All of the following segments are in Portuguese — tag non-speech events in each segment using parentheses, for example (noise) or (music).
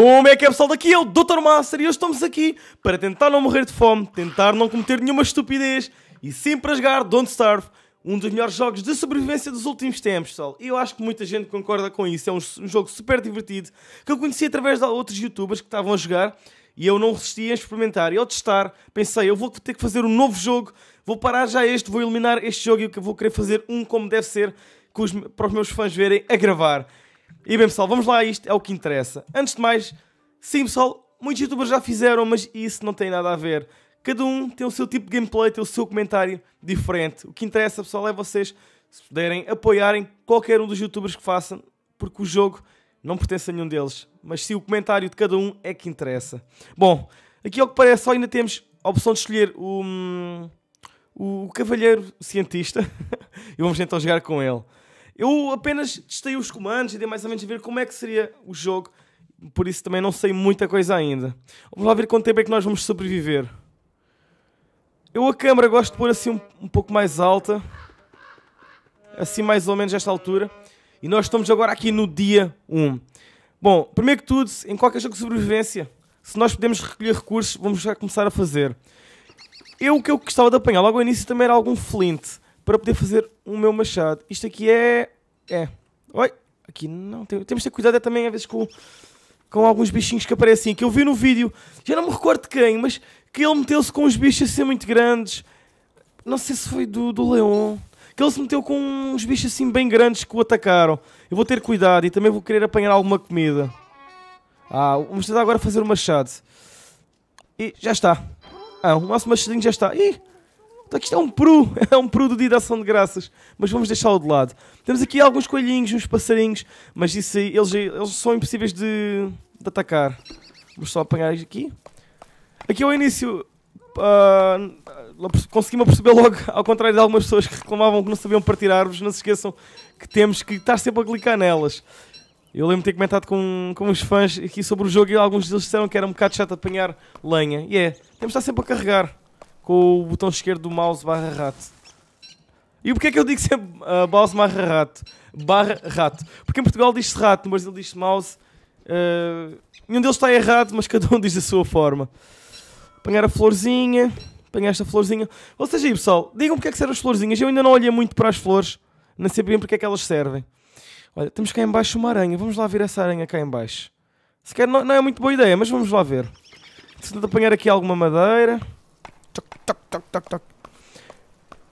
Como é que é pessoal? Daqui é o Dr. Master e hoje estamos aqui para tentar não morrer de fome, tentar não cometer nenhuma estupidez e sempre a jogar Don't Starve, um dos melhores jogos de sobrevivência dos últimos tempos, pessoal. E eu acho que muita gente concorda com isso, é um, um jogo super divertido que eu conheci através de outros youtubers que estavam a jogar e eu não resisti a experimentar e ao testar pensei, eu vou ter que fazer um novo jogo, vou parar já este, vou eliminar este jogo e vou querer fazer um como deve ser para os meus fãs verem a gravar. E bem, pessoal, vamos lá, isto é o que interessa. Antes de mais, sim, pessoal, muitos youtubers já fizeram, mas isso não tem nada a ver. Cada um tem o seu tipo de gameplay, tem o seu comentário diferente. O que interessa, pessoal, é vocês, se puderem, apoiarem qualquer um dos youtubers que façam, porque o jogo não pertence a nenhum deles. Mas sim, o comentário de cada um é que interessa. Bom, aqui ao que parece, só ainda temos a opção de escolher o, hum, o cavalheiro cientista. (laughs) e vamos então jogar com ele. Eu apenas testei os comandos e dei mais ou menos a ver como é que seria o jogo. Por isso também não sei muita coisa ainda. Vamos lá ver quanto tempo é que nós vamos sobreviver. Eu a câmera gosto de pôr assim um, um pouco mais alta. Assim mais ou menos esta altura. E nós estamos agora aqui no dia 1. Bom, primeiro que tudo, em qualquer jogo de sobrevivência, se nós podemos recolher recursos, vamos já começar a fazer. Eu o que eu gostava de apanhar logo ao início também era algum flint para poder fazer o meu machado. Isto aqui é. É. Oi! Aqui não. Temos de ter cuidado é também, às vezes, com, com alguns bichinhos que aparecem. Que eu vi no vídeo, já não me recordo de quem, mas que ele meteu-se com os bichos assim muito grandes. Não sei se foi do, do Leon. Que ele se meteu com uns bichos assim bem grandes que o atacaram. Eu vou ter cuidado e também vou querer apanhar alguma comida. Ah, vamos tentar agora fazer o machado. E já está. Ah, o nosso machadinho já está. Ih, Portanto, isto (laughs) é um peru, é um peru do dia de ação de graças, mas vamos deixá-lo de lado. Temos aqui alguns coelhinhos, uns passarinhos, mas isso aí, eles, eles são impossíveis de, de atacar. Vamos só apanhar aqui. Aqui ao início, uh, consegui-me perceber logo, ao contrário de algumas pessoas que reclamavam que não sabiam partir árvores, não se esqueçam que temos que estar sempre a clicar nelas. Eu lembro-me de ter comentado com, com os fãs aqui sobre o jogo e alguns deles disseram que era um bocado chato apanhar lenha. E yeah, é, temos de estar sempre a carregar com o botão esquerdo do mouse barra rato. E porquê é que eu digo sempre uh, mouse barra rato? Barra rato. Porque em Portugal diz-se rato, no Brasil diz-se mouse. Uh, nenhum deles está errado, mas cada um diz da sua forma. Apanhar a florzinha, apanhar esta florzinha. Ou seja, aí, pessoal, digam porque é que servem as florzinhas. Eu ainda não olhei muito para as flores, não sei bem porque é que elas servem. Olha, temos cá em baixo uma aranha. Vamos lá ver essa aranha cá em baixo. Sequer não, não é muito boa ideia, mas vamos lá ver. Tentando apanhar aqui alguma madeira toc, toc, toc, toc.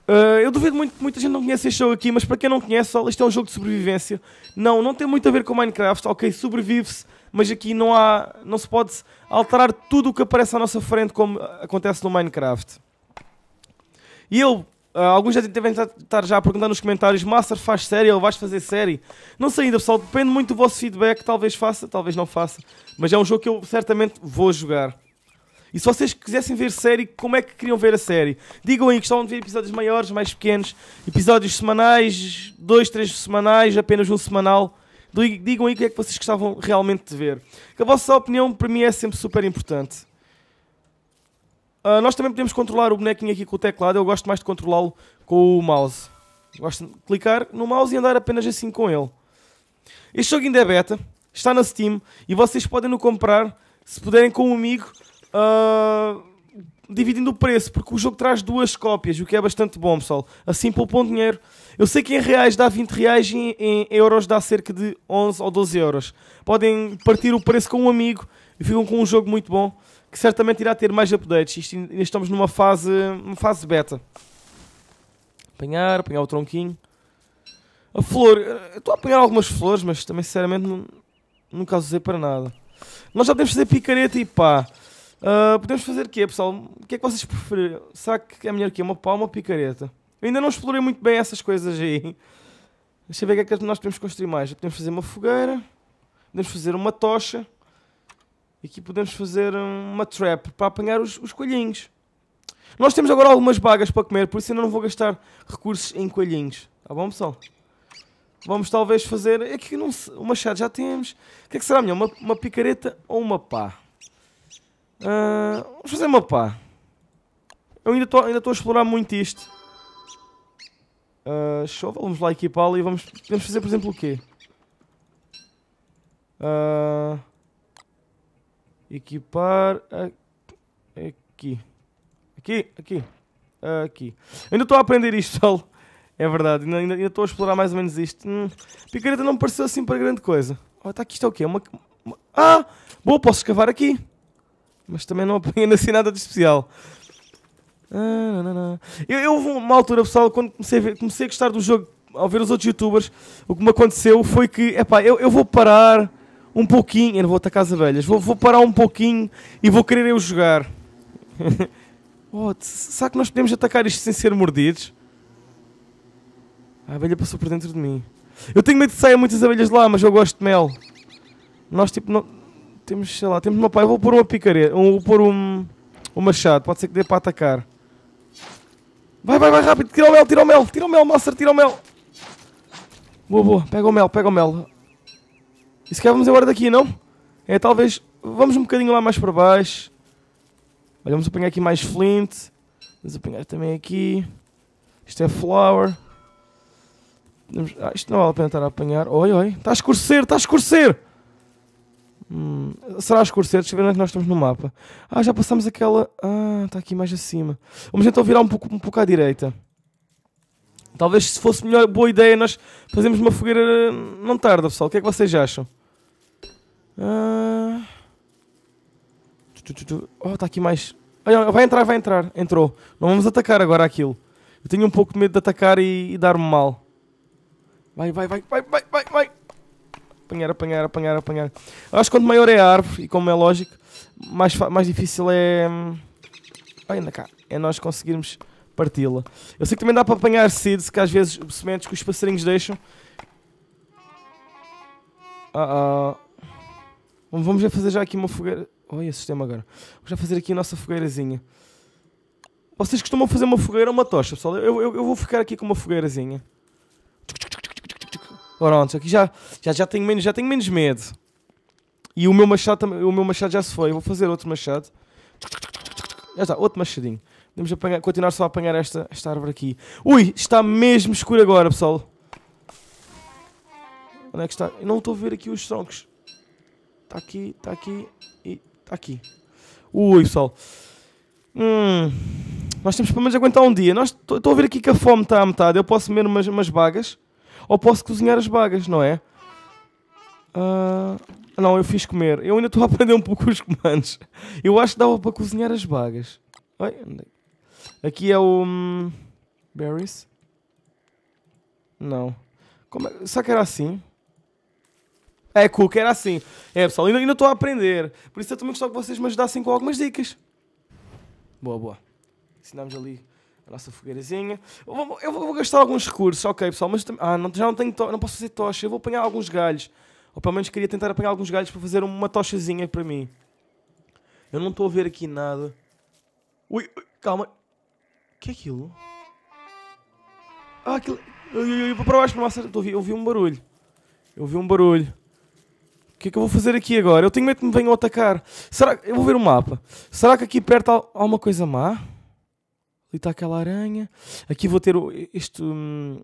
Uh, eu duvido muito que muita gente não conhece este jogo aqui, mas para quem não conhece, isto é um jogo de sobrevivência. Não, não tem muito a ver com Minecraft, ok, sobrevive-se, mas aqui não há. não se pode alterar tudo o que aparece à nossa frente como acontece no Minecraft. E eu, uh, alguns já devem estar já a perguntar nos comentários, Master faz série ou vais fazer série? Não sei ainda pessoal, depende muito do vosso feedback, talvez faça, talvez não faça, mas é um jogo que eu certamente vou jogar. E se vocês quisessem ver série, como é que queriam ver a série? Digam aí que estão a ver episódios maiores, mais pequenos, episódios semanais, dois, três semanais, apenas um semanal. Digam aí o que é que vocês gostavam realmente de ver. Que a vossa opinião para mim é sempre super importante. Uh, nós também podemos controlar o bonequinho aqui com o teclado. Eu gosto mais de controlá-lo com o mouse. Gosto de clicar no mouse e andar apenas assim com ele. Este jogo ainda é beta, está na Steam e vocês podem no comprar se puderem com um amigo ah, dividindo o preço, porque o jogo traz duas cópias, o que é bastante bom, pessoal. Assim poupam dinheiro. Eu sei que em reais dá 20 reais e em euros dá cerca de 11 ou 12 euros. Podem partir o preço com um amigo e ficam com um jogo muito bom, que certamente irá ter mais updates. Isto, ainda estamos numa fase, uma fase beta. Apanhar, apanhar o tronquinho. A flor, estou a apanhar algumas flores, mas também sinceramente não, nunca as usei para nada. Nós já temos de fazer picareta e pá. Uh, podemos fazer o quê, pessoal? O que é que vocês preferem? Será que é melhor que Uma palma ou uma picareta? Eu ainda não explorei muito bem essas coisas aí. Deixa eu ver o que é que nós podemos construir mais. Podemos fazer uma fogueira. Podemos fazer uma tocha. E aqui podemos fazer uma trap para apanhar os, os coelhinhos. Nós temos agora algumas bagas para comer, por isso ainda não vou gastar recursos em coelhinhos. Tá bom, pessoal? Vamos talvez fazer... É que não, uma chá já temos. O que é que será melhor? Uma, uma picareta ou uma pá? Ah, vamos fazer uma pá. Eu ainda estou ainda a explorar muito isto. Uh, ah, show, vamos lá equipá-lo e vamos, vamos fazer, por exemplo, o quê? Uh, equipar aqui. Aqui, aqui. Aqui. Eu ainda estou a aprender isto, (laughs) pessoal. É verdade, ainda estou a explorar mais ou menos isto. Hum, picareta não me pareceu assim para grande coisa. Oh, está aqui isto é o quê? Uma, uma... Ah! Boa, posso escavar aqui mas também não (laughs) apanhando assim nada de especial. Ah, eu, eu uma altura, pessoal, quando comecei a, ver, comecei a gostar do jogo, ao ver os outros youtubers, o que me aconteceu foi que, epá, eu, eu vou parar um pouquinho, eu não vou atacar as abelhas, vou, vou parar um pouquinho e vou querer eu jogar. (laughs) oh, será que nós podemos atacar isto sem ser mordidos? A abelha passou por dentro de mim. Eu tenho medo de sair muitas abelhas lá, mas eu gosto de mel. Nós, tipo, não, temos, sei lá, temos uma pá. Eu vou pôr uma picareta. Um, vou pôr um, um machado. Pode ser que dê para atacar. Vai, vai, vai, rápido. Tira o mel, tira o mel. Tira o mel, Master, tira o mel. Boa, boa. Pega o mel, pega o mel. E se quer vamos embora daqui, não? É, talvez... Vamos um bocadinho lá mais para baixo. Olha, vamos apanhar aqui mais flint. Vamos apanhar também aqui. Isto é flower. Ah, isto não vale a pena estar a apanhar. Oi, oi. Está a escurecer, está a escurecer. Hum, será escurecer? Deixa eu ver onde é nós estamos no mapa. Ah, já passamos aquela. Ah, está aqui mais acima. Vamos então virar um pouco, um pouco à direita. Talvez se fosse melhor, boa ideia nós fazemos uma fogueira. Hum, não tarda, pessoal. O que é que vocês acham? Ah... Oh, está aqui mais. Ah, Olha, vai entrar, vai entrar. Entrou. Não vamos atacar agora aquilo. Eu tenho um pouco de medo de atacar e, e dar-me mal. Vai, vai, vai, vai, vai, vai, vai apanhar, apanhar, apanhar, apanhar. Acho que quanto maior é a árvore, e como é lógico, mais, mais difícil é. Hum, ainda cá. É nós conseguirmos parti-la. Eu sei que também dá para apanhar seeds, que às vezes sementes que os passarinhos deixam. Ah, ah. Vamos já fazer já aqui uma fogueira. Olha, o sistema agora. Vamos já fazer aqui a nossa fogueirazinha. Vocês costumam fazer uma fogueira ou uma tocha, pessoal? Eu, eu, eu vou ficar aqui com uma fogueirazinha. Pronto, aqui já, já, já, tenho menos, já tenho menos medo. E o meu machado o meu machado já se foi. Eu vou fazer outro machado. Já está, outro machadinho. Vamos apanhar, continuar só a apanhar esta, esta árvore aqui. Ui, está mesmo escuro agora, pessoal. Onde é que está? Eu não estou a ver aqui os troncos. Está aqui, está aqui e está aqui. Ui, pessoal. Hum, nós temos pelo menos aguentar um dia. Estou a ver aqui que a fome está à metade. Eu posso comer umas, umas bagas. Ou posso cozinhar as bagas, não é? Uh, não, eu fiz comer. Eu ainda estou a aprender um pouco os comandos. Eu acho que dava para cozinhar as bagas. Aqui é o... Um, berries? Não. Como é? Será que era assim? É, Cook, era assim. É, pessoal, ainda estou a aprender. Por isso eu também gostava que vocês me ajudassem com algumas dicas. Boa, boa. Ensinamos ali a nossa fogueirazinha. Eu vou, eu vou gastar alguns recursos, ok, pessoal, mas ah, não, já não, tenho não posso fazer tocha, eu vou apanhar alguns galhos. Ou pelo menos queria tentar apanhar alguns galhos para fazer uma tochazinha para mim. Eu não estou a ver aqui nada. Ui, ui calma. O que é aquilo? Ah, aquilo. Ui, ui, para baixo, para baixo. Eu eu ouvi um barulho. Eu ouvi um barulho. O que é que eu vou fazer aqui agora? Eu tenho medo que me venham atacar. Será que. Eu vou ver o mapa. Será que aqui perto há alguma coisa má? Ali está aquela aranha. Aqui vou ter o, este. Um,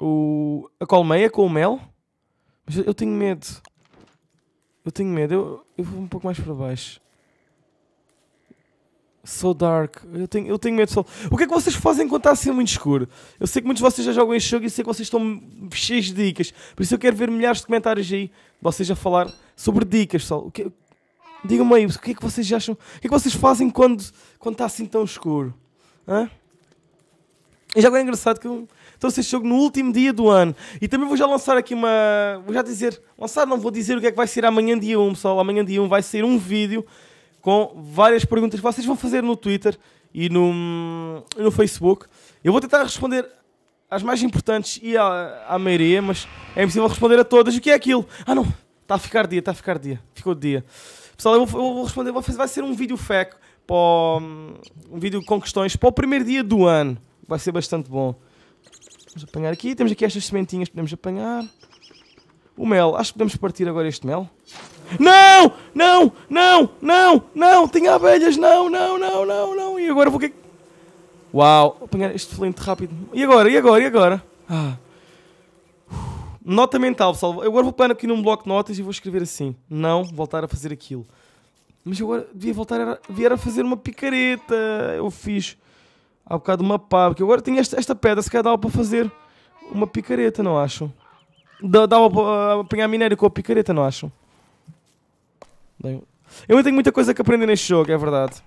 o, a colmeia com o mel. Mas eu tenho medo. Eu tenho medo. Eu, eu vou um pouco mais para baixo. So dark. Eu tenho, eu tenho medo de sol. O que é que vocês fazem quando está assim muito escuro? Eu sei que muitos de vocês já jogam este jogo e sei que vocês estão cheios de dicas. Por isso eu quero ver milhares de comentários aí de vocês a falar sobre dicas, sol. que, digam-me aí, o que é que vocês acham? O que é que vocês fazem quando, quando está assim tão escuro? E já agora é engraçado que eu trouxe este jogo no último dia do ano. E também vou já lançar aqui uma. Vou já dizer. Lançar, não vou dizer o que é que vai ser amanhã dia 1, pessoal. Amanhã dia 1 vai ser um vídeo com várias perguntas que vocês vão fazer no Twitter e no, no Facebook. Eu vou tentar responder às mais importantes e à, à maioria, mas é impossível responder a todas. O que é aquilo? Ah, não. Está a ficar dia, está a ficar dia. Ficou dia. Pessoal, eu vou, eu vou responder. Vai ser um vídeo feco para o, um vídeo com questões para o primeiro dia do ano. Vai ser bastante bom. Vamos apanhar aqui. Temos aqui estas sementinhas que podemos apanhar. O mel. Acho que podemos partir agora este mel. Não! Não! Não! Não! Não! Tinha abelhas! Não! Não! Não! Não! Não! E agora vou que é Uau! Apanhar este flint rápido. E agora? E agora? E agora? Ah. Nota mental, pessoal. Eu agora vou pôr aqui num bloco de notas e vou escrever assim. Não voltar a fazer aquilo. Mas agora devia voltar a, devia a fazer uma picareta. Eu fiz há bocado uma pá, porque agora tenho esta, esta pedra, se calhar dava para fazer uma picareta, não acho. Dava para ah, apanhar minério com a picareta, não acho. Eu ainda tenho muita coisa que aprender neste jogo, é verdade.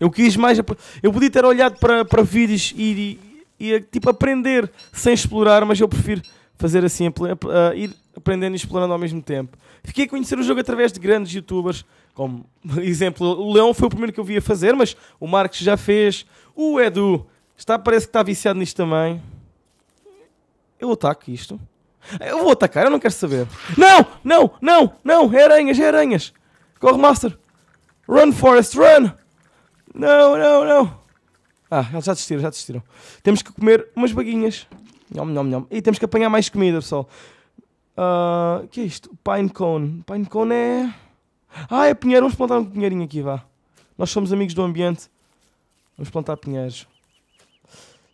Eu quis mais. Eu podia ter olhado para, para vídeos e, e, e tipo aprender sem explorar, mas eu prefiro fazer assim, uh, ir aprendendo e explorando ao mesmo tempo. Fiquei a conhecer o jogo através de grandes youtubers, como, (laughs) exemplo, o Leão foi o primeiro que eu vi a fazer, mas o Marcos já fez. O Edu está, parece que está viciado nisto também. Eu ataco isto. Eu vou atacar, eu não quero saber. Não, não, não, não, é aranhas, é aranhas. Corre, Master. Run, Forest, run. Não, não, não. Ah, eles já desistiram, já desistiram. Temos que comer umas baguinhas. Nhom, nhom, nhom. E temos que apanhar mais comida, pessoal. O uh, ah, que é isto? Pinecone. Pinecone é. Ah, é pinheiro. Vamos plantar um pinheirinho aqui, vá. Nós somos amigos do ambiente. Vamos plantar pinheiros.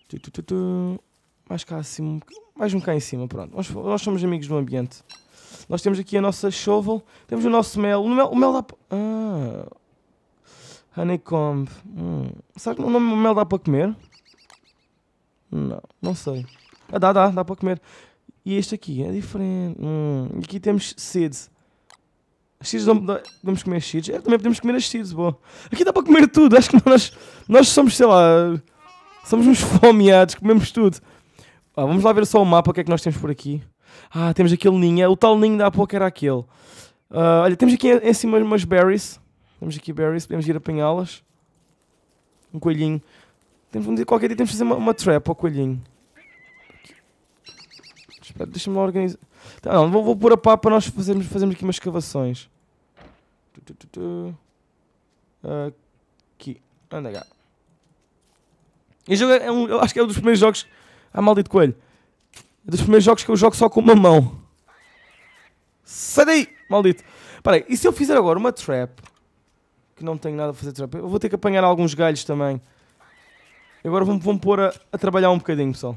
Tu, tu, tu, mais cá acima. Mais um cá em cima, pronto. Nós, nós, somos amigos do ambiente. Nós temos aqui a nossa shovel. Temos o nosso mel. O mel, o mel dá para. Ah. Honeycomb. Hum. Será que o mel dá para comer? Não, não sei. Ah, dá, dá, dá para comer. E este aqui é diferente. Hum, aqui temos seeds. As seeds não, podemos comer as seeds? É, também podemos comer as seeds, boa. Aqui dá para comer tudo. Acho que nós, nós somos, sei lá, somos uns fomeados, comemos tudo. Ah, vamos lá ver só o mapa, o que é que nós temos por aqui. Ah, temos aquele ninho. É, o tal ninho da pouco era aquele. Uh, olha, temos aqui em cima umas berries. Temos aqui berries, podemos ir apanhá-las. Um coelhinho. Temos, qualquer dia temos de fazer uma, uma trap ao coelhinho. Deixa-me lá organizar. Tá, não, vou, vou pôr a pá para nós fazermos, fazermos aqui umas escavações. Aqui. Anda cá. Este jogo é, é um, eu acho que é um dos primeiros jogos. Ah, maldito coelho. É um dos primeiros jogos que eu jogo só com uma mão. Sai daí, maldito. Espera aí, e se eu fizer agora uma trap? Que não tenho nada a fazer trap. Eu vou ter que apanhar alguns galhos também. E agora vamos, vamos pôr a, a trabalhar um bocadinho, pessoal.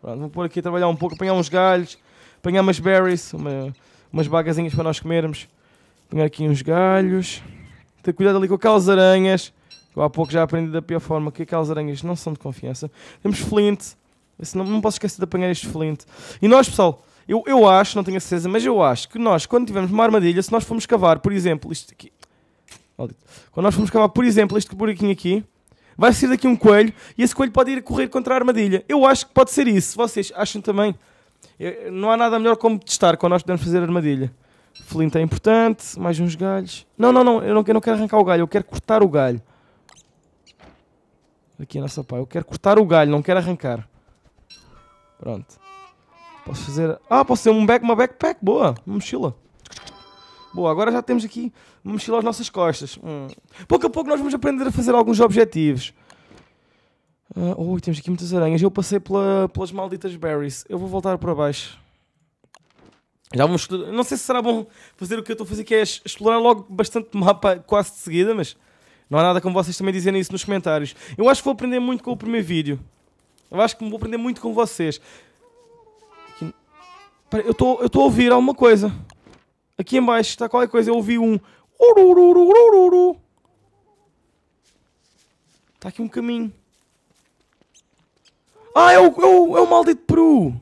Pronto, vou pôr aqui a trabalhar um pouco, apanhar uns galhos, apanhar umas berries, uma, umas bagazinhas para nós comermos. Apanhar aqui uns galhos. Ter cuidado ali com aquelas aranhas. Eu há pouco já aprendi da pior forma que aquelas aranhas não são de confiança. Temos flint. Não, não posso esquecer de apanhar este flint. E nós, pessoal, eu, eu acho, não tenho a certeza, mas eu acho que nós, quando tivermos uma armadilha, se nós formos cavar, por exemplo, isto aqui. Maldito. Quando nós formos cavar, por exemplo, este buraquinho aqui vai ser daqui um coelho e esse coelho pode ir correr contra a armadilha. Eu acho que pode ser isso. Vocês acham também? Eu, não há nada melhor como testar quando nós podemos fazer armadilha. Flint é importante, mais uns galhos. Não, não, não, eu não, eu não quero arrancar o galho, eu quero cortar o galho. Aqui a nossa pá, eu quero cortar o galho, não quero arrancar. Pronto. Posso fazer... Ah, posso ter um back, uma backpack, boa, uma mochila. Boa, agora já temos aqui uma mochila às nossas costas. Hum. Pouco a pouco nós vamos aprender a fazer alguns objetivos. Uh, oh, temos aqui muitas aranhas. Eu passei pela, pelas malditas berries. Eu vou voltar para baixo. Já vamos. Não sei se será bom fazer o que eu estou a fazer, que é explorar logo bastante mapa quase de seguida, mas não há nada como vocês também dizerem isso nos comentários. Eu acho que vou aprender muito com o primeiro vídeo. Eu acho que vou aprender muito com vocês. Aqui... Pera, eu estou a ouvir alguma coisa. Aqui em baixo está qualquer coisa. Eu ouvi um... Está aqui um caminho. Ah, é o, é o, é o maldito Peru!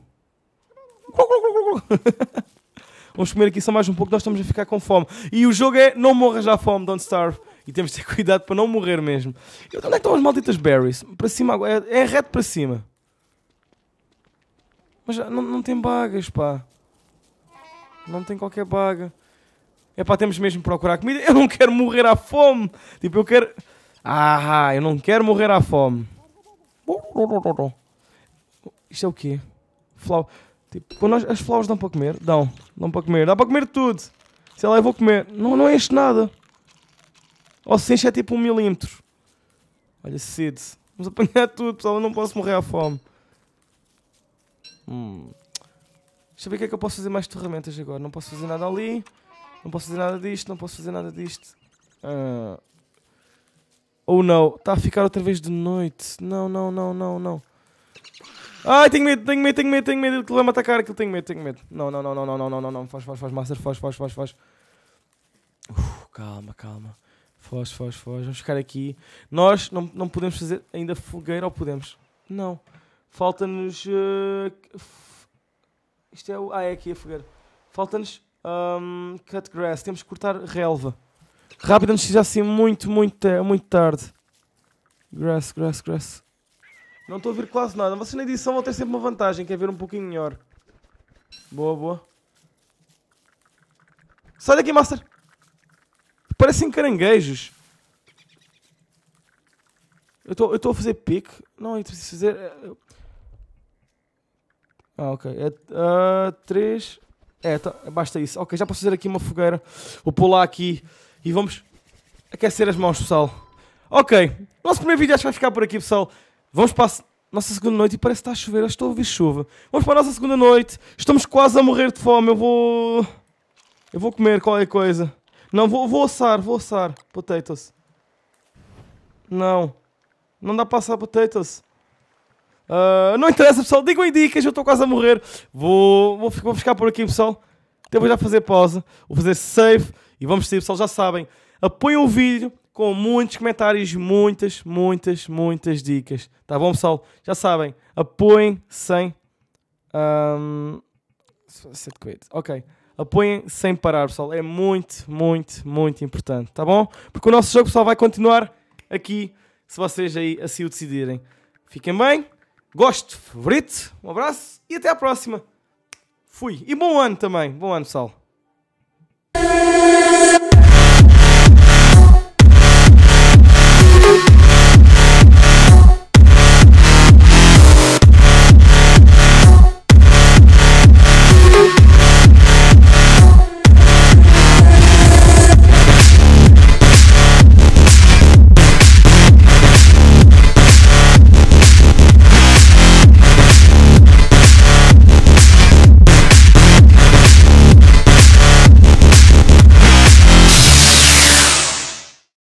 (laughs) Vamos comer aqui só mais um pouco, nós estamos a ficar com fome. E o jogo é não morras à fome, don't starve. E temos de ter (laughs) cuidado para não morrer mesmo. E onde é que estão as malditas berries? Para cima agora. É, é reto para cima. Mas não, não tem bagas, pá não tem qualquer baga. É pá, temos mesmo que procurar comida. Eu não quero morrer à fome. Tipo, eu quero. Ah, eu não quero morrer à fome. Isto é o quê? Flau. Tipo, quando as, flores dão para comer? Dão. Dão para comer. Dá para comer tudo. Se ela eu vou comer. Não, não enche nada. Ou se enche é tipo um milímetro. Olha, Cid. Vamos apanhar tudo, pessoal. Eu não posso morrer à fome. Hum. Deixa eu ver o que é que eu posso fazer mais de ferramentas agora. Não posso fazer nada ali. Não posso fazer nada disto. Não posso fazer nada disto. Ah. Ou oh, não. Está a ficar outra vez de noite. Não, não, não, não, não. Ai, tenho medo, tenho medo, tenho medo, tenho medo. ele vai-me atacar. Aquilo tenho medo, tenho medo. Não, não, não, não, não, não, não, não, não. Faz, faz, faz, Master. Faz, faz, faz, faz. Uf, calma, calma. Foge, foge, foge. Vamos ficar aqui. Nós não, não podemos fazer ainda fogueira ou podemos? Não. Falta-nos. Uh, isto é o. Ah, é aqui é a fogueira. Falta-nos um, cut grass. Temos que cortar relva. Rápido, antes já assim muito, muito, eh, muito tarde. Grass, grass, grass. Não estou a ouvir quase nada. Vocês na edição vão ter sempre uma vantagem, que é ver um pouquinho melhor. Boa, boa. Sai daqui, Master! Parecem caranguejos. Eu estou a fazer pique. Não, eu preciso fazer... Eh, ah, ok. É, uh, três. É, tá, basta isso. Ok, já posso fazer aqui uma fogueira. Vou pular aqui e vamos aquecer as mãos, pessoal. Ok, nosso primeiro vídeo acho que vai ficar por aqui, pessoal. Vamos para a nossa segunda noite e parece que está a chover. Eu estou a ouvir chuva. Vamos para a nossa segunda noite. Estamos quase a morrer de fome. Eu vou. Eu vou comer qualquer coisa. Não, vou, vou assar, vou assar. Potatoes. Não. Não dá para assar potatoes. Uh, não interessa, pessoal. Digam aí dicas, eu estou quase a morrer. Vou, vou, vou ficar por aqui, pessoal. Então vou já fazer pausa, vou fazer save e vamos sair, pessoal. Já sabem, apoiem o vídeo com muitos comentários, muitas, muitas, muitas dicas. Tá bom, pessoal? Já sabem, apoiem sem. Um, ok. Apoiem sem parar, pessoal. É muito, muito, muito importante. Tá bom? Porque o nosso jogo, pessoal, vai continuar aqui se vocês aí assim o decidirem. Fiquem bem. Gosto, favorito, um abraço e até à próxima. Fui. E bom ano também. Bom ano, pessoal.